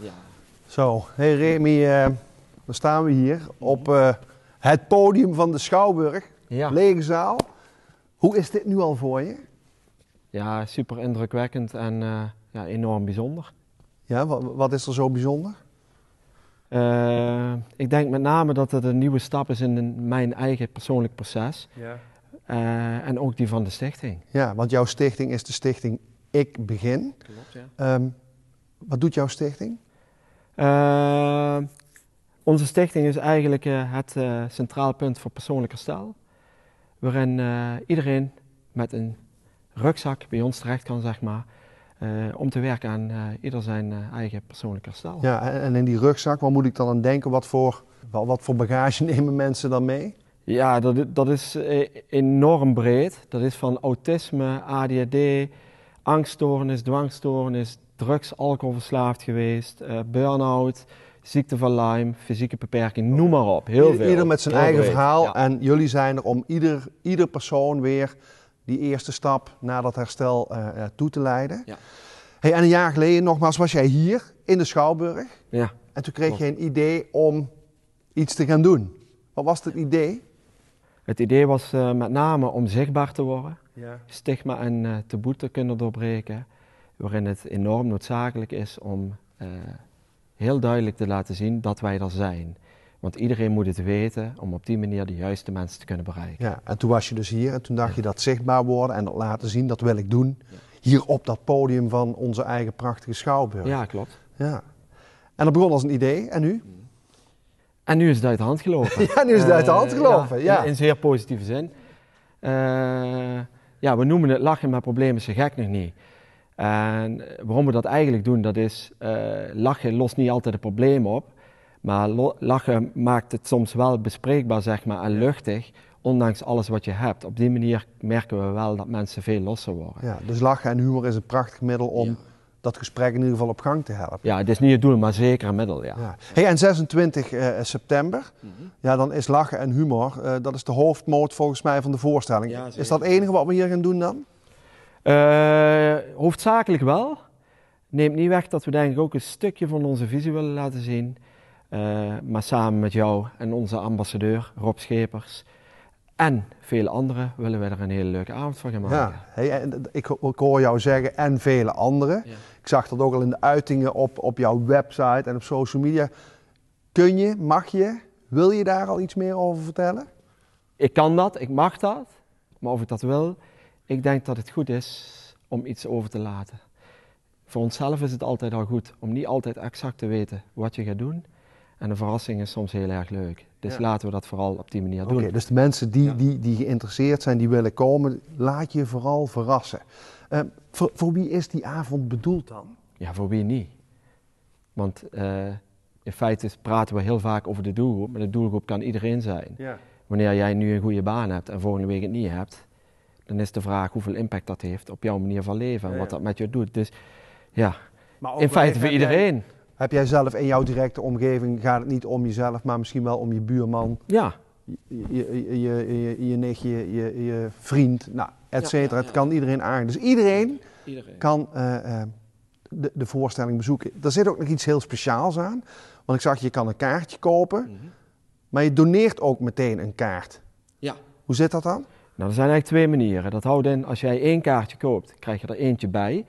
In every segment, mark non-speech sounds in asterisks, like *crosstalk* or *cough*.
Ja. Zo, hey Remy, eh, dan staan we hier op eh, het podium van de Schouwburg, ja. lege zaal. Hoe is dit nu al voor je? Ja, super indrukwekkend en eh, ja, enorm bijzonder. Ja, wat, is er zo bijzonder? ik denk met name dat het een nieuwe stap is in mijn eigen persoonlijk proces. Ja. en ook die van de stichting. Ja, want jouw stichting is de stichting Ik Begin. Klopt, ja. Ehm, wat doet jouw stichting? Eh, onze stichting is eigenlijk eh, het uh, centraal punt voor persoonlijk herstel, waarin iedereen met een rugzak bij ons terecht kan, zeg maar, om te werken aan ieder zijn eigen persoonlijk herstel. Ja, en in die rugzak, waar moet ik dan aan denken? Wat voor, wat voor bagage *laughs* nemen mensen dan mee? Ja, dat, dat is enorm breed. Dat is van autisme, ADHD, angststoornis, dwangstoornis, drugs, alcohol verslaafd geweest, uh, burn-out, ziekte van Lyme, fysieke beperking, noem maar op. Heel veel. Ieder met zijn eigen verhaal en jullie zijn er om ieder, ieder persoon weer die eerste stap naar dat herstel eh, eh, toe te leiden. Ja. Hey, en een jaar geleden nogmaals was jij hier in de Schouwburg. Ja. En toen kreeg je een idee om iets te gaan doen. Wat was het idee? Het idee was met name om zichtbaar te worden, ja. stigma en uh, taboe te kunnen doorbreken waarin het enorm noodzakelijk is om eh, heel duidelijk te laten zien dat wij er zijn. Want iedereen moet het weten om op die manier de juiste mensen te kunnen bereiken. Ja, en toen was je dus hier en toen dacht je dat zichtbaar worden en dat laten zien, dat wil ik doen. Hier op dat podium van onze eigen prachtige schouwburg. Ja, klopt. Ja. En dat begon als een idee en nu? Mm. En nu is het uit de hand gelopen. *laughs* ja, nu is het uit de hand eh, gelopen. ja, In, zeer positieve zin. Eh, ja, we noemen het lachen maar problemen zijn gek nog niet. En waarom we dat eigenlijk doen, dat is eh, lachen lost niet altijd het probleem op. Maar lachen maakt het soms wel bespreekbaar, zeg maar, en luchtig. Ondanks alles wat je hebt. Op die manier merken we wel dat mensen veel losser worden. Ja, dus lachen en humor is een prachtig middel om dat gesprek in ieder geval op gang te helpen. Ja, het is niet het doel, maar zeker een middel, ja. ja. Hey, en 26 eh, september, mhm. ja, dan is lachen en humor, eh, dat is de hoofdmoot volgens mij van de voorstelling. is dat het enige wat we hier gaan doen dan? Eh, hoofdzakelijk wel. Neemt niet weg dat we denk ik ook een stukje van onze visie willen laten zien. Eh, maar samen met jou en onze ambassadeur Rob Schepers en vele anderen willen wij er een hele leuke avond van gaan maken. Ja, eh, ik, ik, hoor jou zeggen en vele anderen. Ik zag dat ook al in de uitingen op, op jouw website en op social media. Kun je, mag je, wil je daar al iets meer over vertellen? Ik kan dat, ik mag dat. Maar of ik dat wil, ik denk dat het goed is om iets over te laten. Voor onszelf is het altijd al goed om niet altijd exact te weten wat je gaat doen. En een verrassing is soms heel erg leuk. Dus laten we dat vooral op die manier doen. Oké, dus de mensen die, die, die geïnteresseerd zijn, die willen komen, laat je vooral verrassen. Ehm, voor, voor, wie is die avond bedoeld dan? Ja, voor wie niet? Want eh, in feite praten we heel vaak over de doelgroep, maar de doelgroep kan iedereen zijn. Wanneer jij nu een goede baan hebt en volgende week het niet hebt, dan is de vraag hoeveel impact dat heeft op jouw manier van leven en wat dat met je doet. Dus ja, in feite voor iedereen. heb jij zelf in jouw directe omgeving, gaat het niet om jezelf, maar misschien wel om je buurman, ja. je, je, je, je, je, vriend, nou, et cetera. het kan iedereen aan. Dus iedereen, kan eh, eh, de, de, voorstelling bezoeken. Daar zit ook nog iets heel speciaals aan. Want ik zag, je kan een kaartje kopen, mhm. maar je doneert ook meteen een kaart. Ja. Hoe zit dat dan? Nou, er zijn eigenlijk twee manieren. Dat houdt in, als jij één kaartje koopt, krijg je er eentje bij.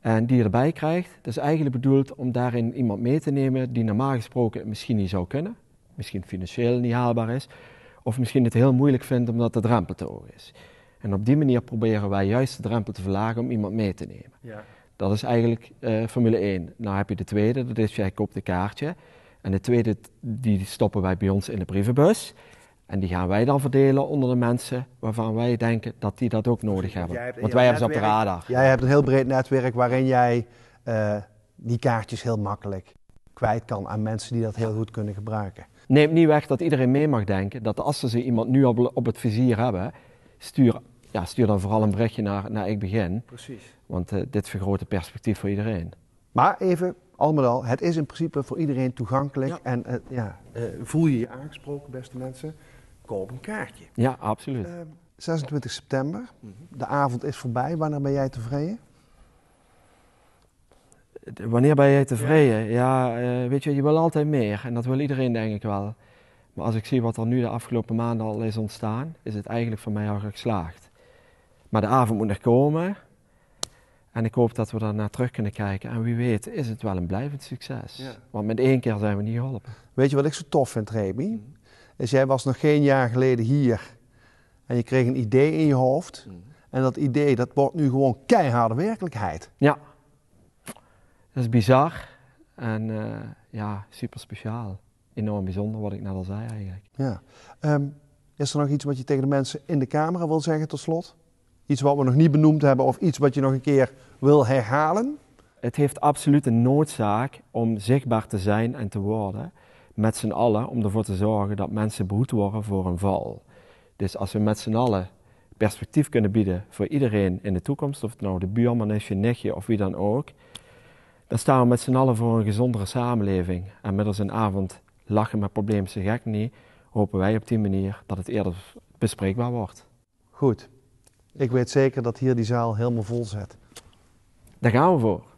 En die je erbij krijgt, dat is eigenlijk bedoeld om daarin iemand mee te nemen die normaal gesproken het misschien niet zou kunnen. Misschien financieel niet haalbaar is. Of misschien het heel moeilijk vindt omdat de drempel te hoog is. En op die manier proberen wij juist de drempel te verlagen om iemand mee te nemen. Ja. Dat is eigenlijk eh, Formule 1. Nou heb je de tweede, dat is jij koopt een kaartje. En de tweede, die stoppen wij bij ons in de brievenbus. En die gaan wij dan verdelen onder de mensen waarvan wij denken dat die dat ook nodig hebben. Want wij hebben ze op de radar. Jij hebt een heel breed netwerk waarin jij eh, die kaartjes heel makkelijk kwijt kan aan mensen die dat heel goed kunnen gebruiken. Neem niet weg dat iedereen mee mag denken dat als ze ze iemand nu op, het vizier hebben, stuur, ja, stuur dan vooral een berichtje naar, naar Ik Begin. Precies. Want eh, dit vergroot het perspectief voor iedereen. Maar even al met al, het is in principe voor iedereen toegankelijk. En eh, voel je je aangesproken, beste mensen? koop een kaartje. Ja, absoluut. 26 ehm, september, de avond is voorbij. Wanneer ben jij tevreden? Wanneer ben jij tevreden? Ja, eh, weet je, je wil altijd meer. En dat wil iedereen denk ik wel. Maar als ik zie wat er nu de afgelopen maanden al is ontstaan, is het eigenlijk voor mij al geslaagd. Maar de avond moet nog komen. En ik hoop dat we naar terug kunnen kijken. En wie weet is het wel een blijvend succes. Want met één keer zijn we niet geholpen. Weet je wat ik zo tof vind, Remy? Mhm. Dus jij was nog geen jaar geleden hier en je kreeg een idee in je hoofd. Mhm. En dat idee, dat wordt nu gewoon keiharde werkelijkheid. Ja, dat is bizar en eh, ja, super speciaal. Enorm bijzonder wat ik net al zei eigenlijk. Ja. Ehm, is er nog iets wat je tegen de mensen in de camera wil zeggen tot slot? Iets wat we nog niet benoemd hebben of iets wat je nog een keer wil herhalen? Het heeft absoluut een noodzaak om zichtbaar te zijn en te worden met z'n allen om ervoor te zorgen dat mensen behoed worden voor een val. Dus als we met z'n allen perspectief kunnen bieden voor iedereen in de toekomst, of het nou de buurman is, je nichtje of wie dan ook, dan staan we met z'n allen voor een gezondere samenleving. En middels een avond lachen met probleem zijn gek niet, hopen wij op die manier dat het eerder bespreekbaar wordt. Goed. Ik weet zeker dat hier die zaal helemaal vol zit. Daar gaan we voor.